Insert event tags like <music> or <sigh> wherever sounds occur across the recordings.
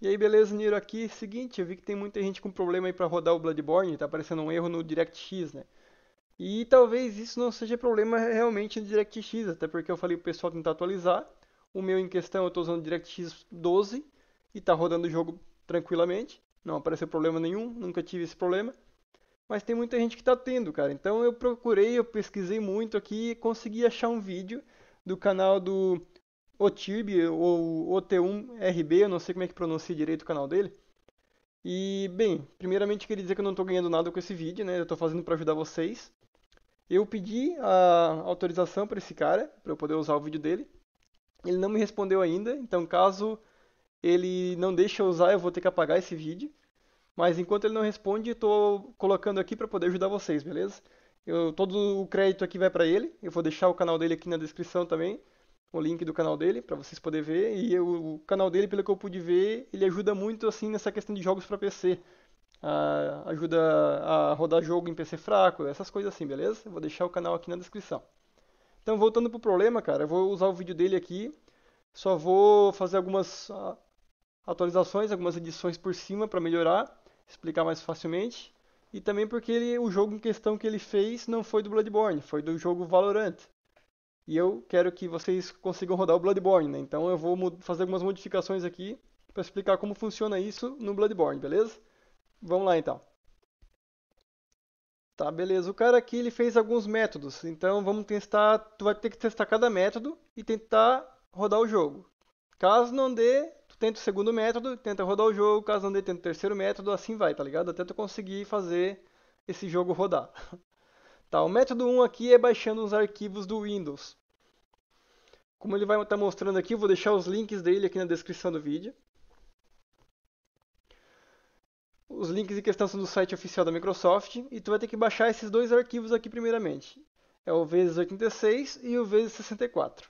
E aí, beleza, Niro aqui. Seguinte, eu vi que tem muita gente com problema aí para rodar o Bloodborne, tá aparecendo um erro no DirectX, né? E talvez isso não seja problema realmente no DirectX, até porque eu falei pro pessoal tentar atualizar. O meu em questão eu estou usando o DirectX 12 e tá rodando o jogo tranquilamente, não apareceu problema nenhum, nunca tive esse problema. Mas tem muita gente que está tendo, cara. Então eu procurei, eu pesquisei muito aqui e consegui achar um vídeo do canal do Otirb ou OT1RB, eu não sei como é que pronuncia direito o canal dele. E, bem, primeiramente queria dizer que eu não estou ganhando nada com esse vídeo, né? Eu estou fazendo para ajudar vocês. Eu pedi a autorização para esse cara, para eu poder usar o vídeo dele. Ele não me respondeu ainda, então caso ele não deixe eu usar, eu vou ter que apagar esse vídeo. Mas enquanto ele não responde, estou colocando aqui para poder ajudar vocês, beleza? Eu, todo o crédito aqui vai para ele. Eu vou deixar o canal dele aqui na descrição também o link do canal dele para vocês poderem ver. E eu, o canal dele, pelo que eu pude ver, ele ajuda muito assim nessa questão de jogos para PC. Ah, ajuda a rodar jogo em PC fraco, essas coisas assim, beleza? vou deixar o canal aqui na descrição. Então, voltando pro problema, cara, eu vou usar o vídeo dele aqui. Só vou fazer algumas ah, atualizações, algumas edições por cima para melhorar, explicar mais facilmente. E também porque ele, o jogo em questão que ele fez não foi do Bloodborne, foi do jogo Valorant e eu quero que vocês consigam rodar o Bloodborne, né? Então eu vou fazer algumas modificações aqui para explicar como funciona isso no Bloodborne, beleza? Vamos lá então. Tá, beleza. O cara aqui ele fez alguns métodos, então vamos testar, tu vai ter que testar cada método e tentar rodar o jogo. Caso não dê, tu tenta o segundo método, tenta rodar o jogo, caso não dê, tenta o terceiro método, assim vai, tá ligado? Até tu conseguir fazer esse jogo rodar. <laughs> Tá, o método 1 aqui é baixando os arquivos do Windows. Como ele vai estar tá mostrando aqui, eu vou deixar os links dele aqui na descrição do vídeo. Os links em questão são do site oficial da Microsoft e tu vai ter que baixar esses dois arquivos aqui primeiramente. É o vezes 86 e o vezes 64.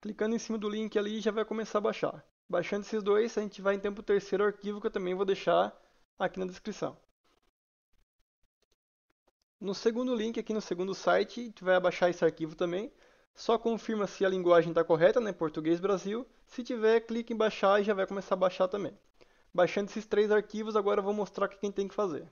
Clicando em cima do link ali já vai começar a baixar. Baixando esses dois, a gente vai então para o terceiro arquivo que eu também vou deixar aqui na descrição. No segundo link, aqui no segundo site, tu vai baixar esse arquivo também. Só confirma se a linguagem está correta, né? Português Brasil. Se tiver, clique em baixar e já vai começar a baixar também. Baixando esses três arquivos, agora eu vou mostrar o que gente tem que fazer.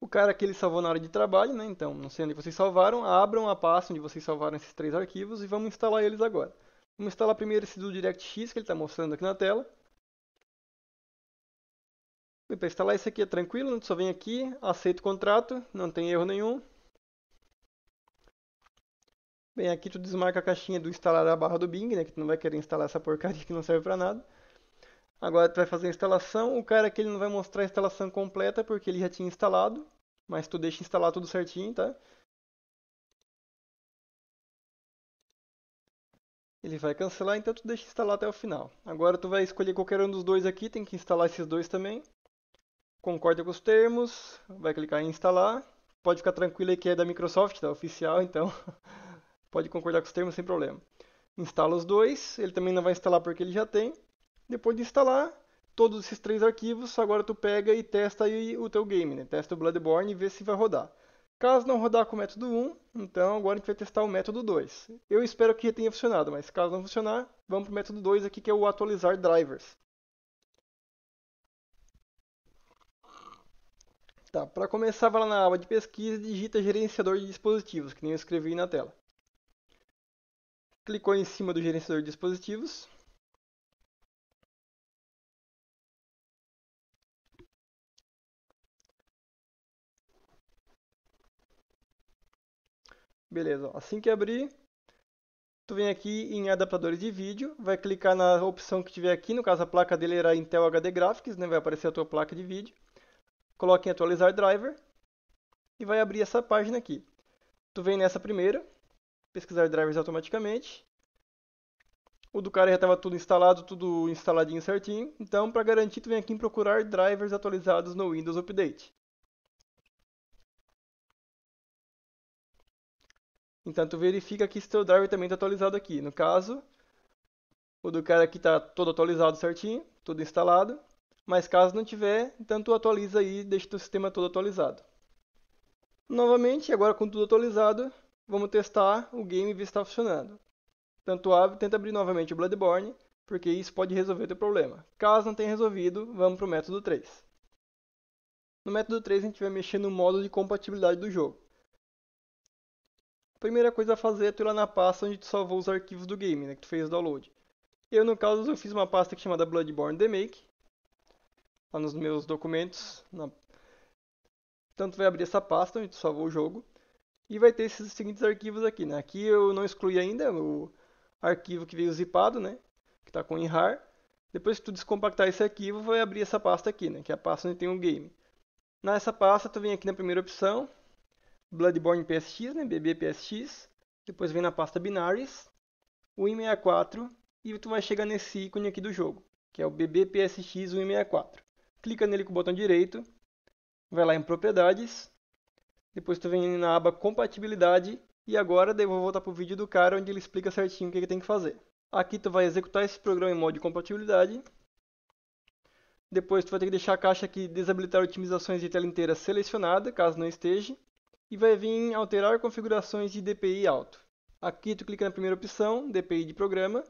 O cara aqui ele salvou na área de trabalho, né? Então, não sei onde vocês salvaram, abram a pasta onde vocês salvaram esses três arquivos e vamos instalar eles agora. Vamos instalar primeiro esse do DirectX que ele está mostrando aqui na tela. Bem, então, para instalar isso aqui é tranquilo, né? só vem aqui, aceita o contrato, não tem erro nenhum. Bem, aqui tu desmarca a caixinha do instalar a barra do Bing, né, que tu não vai querer instalar essa porcaria que não serve para nada. Agora tu vai fazer a instalação, o cara aqui ele não vai mostrar a instalação completa porque ele já tinha instalado, mas tu deixa instalar tudo certinho, tá? Ele vai cancelar, então tu deixa instalar até o final. Agora tu vai escolher qualquer um dos dois aqui, tem que instalar esses dois também concorda com os termos, vai clicar em instalar. Pode ficar tranquilo aí que é da Microsoft, é oficial, então <laughs> pode concordar com os termos sem problema. Instala os dois, ele também não vai instalar porque ele já tem. Depois de instalar todos esses três arquivos, agora tu pega e testa aí o teu game, né? Testa o Bloodborne e vê se vai rodar. Caso não rodar com o método 1, então agora a gente vai testar o método 2. Eu espero que tenha funcionado, mas caso não funcionar, vamos para o método 2 aqui que é o atualizar drivers. Tá, para começar, vai lá na aba de pesquisa e digita gerenciador de dispositivos, que nem eu escrevi aí na tela. Clicou em cima do gerenciador de dispositivos. Beleza, assim que abrir, tu vem aqui em adaptadores de vídeo, vai clicar na opção que tiver aqui, no caso a placa dele era Intel HD Graphics, né? vai aparecer a tua placa de vídeo coloca em atualizar driver e vai abrir essa página aqui. Tu vem nessa primeira, pesquisar drivers automaticamente. O do cara já estava tudo instalado, tudo instaladinho certinho. Então, para garantir, tu vem aqui em procurar drivers atualizados no Windows Update. Então, tu verifica que seu driver também está atualizado aqui. No caso, o do cara aqui está todo atualizado certinho, tudo instalado. Mas caso não tiver, então tu atualiza aí, deixa o sistema todo atualizado. Novamente, agora com tudo atualizado, vamos testar o game e ver se está funcionando. Tanto abre, tenta abrir novamente o Bloodborne, porque isso pode resolver o teu problema. Caso não tenha resolvido, vamos para o método 3. No método 3 a gente vai mexer no modo de compatibilidade do jogo. A primeira coisa a fazer é tu ir lá na pasta onde tu salvou os arquivos do game, né, que tu fez o download. Eu, no caso, eu fiz uma pasta é chamada Bloodborne Demake, Make, lá tá nos meus documentos. Na... Tanto vai abrir essa pasta onde salvou o jogo. E vai ter esses seguintes arquivos aqui, né? Aqui eu não excluí ainda o arquivo que veio zipado, né? Que está com enrar. Depois que tu descompactar esse arquivo, vai abrir essa pasta aqui, né? Que é a pasta onde tem o game. Nessa pasta, tu vem aqui na primeira opção, Bloodborne PSX, né? PSX. Depois vem na pasta Binaries, Win64 e tu vai chegar nesse ícone aqui do jogo, que é o BB BBPSX 164 clica nele com o botão direito, vai lá em propriedades, depois tu vem na aba compatibilidade e agora eu vou voltar para o vídeo do cara onde ele explica certinho o que, que tem que fazer. Aqui tu vai executar esse programa em modo de compatibilidade. Depois tu vai ter que deixar a caixa aqui desabilitar otimizações de tela inteira selecionada, caso não esteja. E vai vir em alterar configurações de DPI alto. Aqui tu clica na primeira opção, DPI de programa,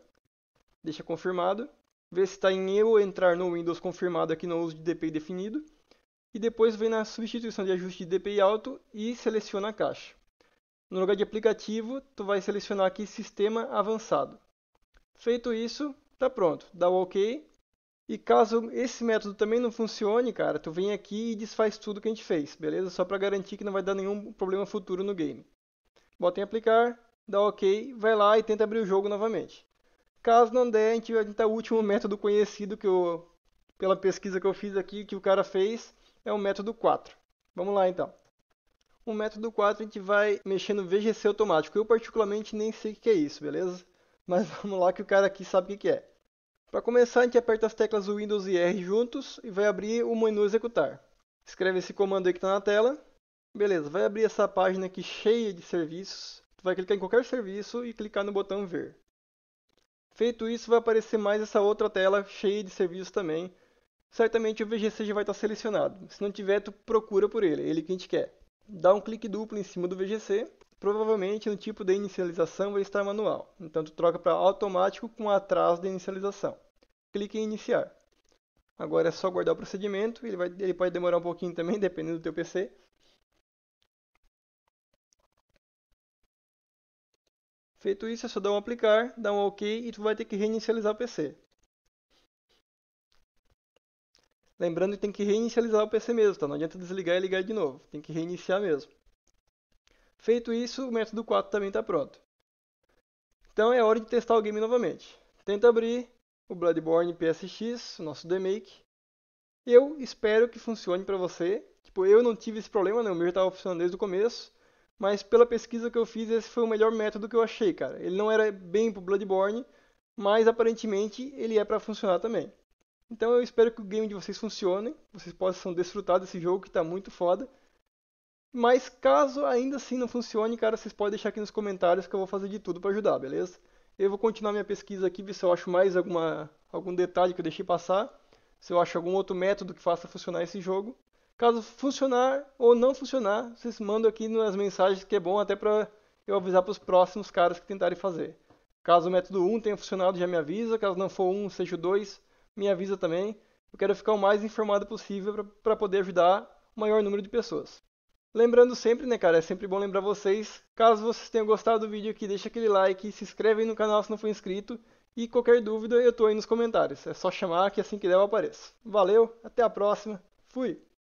deixa confirmado ver se está em eu entrar no Windows confirmado aqui no uso de DPI definido. E depois vem na substituição de ajuste de DPI alto e seleciona a caixa. No lugar de aplicativo, tu vai selecionar aqui sistema avançado. Feito isso, tá pronto. Dá o OK. E caso esse método também não funcione, cara, tu vem aqui e desfaz tudo que a gente fez, beleza? Só para garantir que não vai dar nenhum problema futuro no game. Bota em aplicar, dá OK, vai lá e tenta abrir o jogo novamente. Caso não der, a gente vai tentar o último método conhecido que eu, pela pesquisa que eu fiz aqui, que o cara fez, é o método 4. Vamos lá então. O método 4 a gente vai mexer no VGC automático. Eu particularmente nem sei o que é isso, beleza? Mas <laughs> vamos lá que o cara aqui sabe o que é. Para começar, a gente aperta as teclas Windows e R juntos e vai abrir o menu executar. Escreve esse comando aí que está na tela. Beleza, vai abrir essa página aqui cheia de serviços. Tu vai clicar em qualquer serviço e clicar no botão ver. Feito isso, vai aparecer mais essa outra tela cheia de serviços também. Certamente o VGC já vai estar selecionado. Se não tiver, tu procura por ele, ele que a gente quer. Dá um clique duplo em cima do VGC. Provavelmente no tipo de inicialização vai estar manual. Então tu troca para automático com atraso de inicialização. Clique em iniciar. Agora é só guardar o procedimento, ele, vai, ele pode demorar um pouquinho também, <laughs> dependendo do teu PC. Feito isso, é só dar um aplicar, dar um OK e tu vai ter que reinicializar o PC. Lembrando que tem que reinicializar o PC mesmo, tá? Não adianta desligar e ligar de novo. Tem que reiniciar mesmo. Feito isso, o método 4 também está pronto. Então é hora de testar o game novamente. Tenta abrir o Bloodborne PSX, o nosso demake. Eu espero que funcione para você. Tipo, eu não tive esse problema, né? O meu estava funcionando desde o começo mas pela pesquisa que eu fiz, esse foi o melhor método que eu achei, cara. Ele não era bem pro Bloodborne, mas aparentemente ele é para funcionar também. Então eu espero que o game de vocês funcione, vocês possam desfrutar desse jogo que tá muito foda. Mas caso ainda assim não funcione, cara, vocês podem deixar aqui nos comentários que eu vou fazer de tudo para ajudar, beleza? Eu vou continuar minha pesquisa aqui, ver se eu acho mais alguma, algum detalhe que eu deixei passar, se eu acho algum outro método que faça funcionar esse jogo. Caso funcionar ou não funcionar, vocês mandam aqui nas mensagens que é bom até para eu avisar para os próximos caras que tentarem fazer. Caso o método 1 tenha funcionado, já me avisa. Caso não for 1, seja o 2, me avisa também. Eu quero ficar o mais informado possível para poder ajudar o maior número de pessoas. Lembrando sempre, né, cara? É sempre bom lembrar vocês. Caso vocês tenham gostado do vídeo aqui, deixa aquele like, se inscreve aí no canal se não for inscrito. E qualquer dúvida, eu tô aí nos comentários. É só chamar que assim que der eu apareço. Valeu, até a próxima. Fui!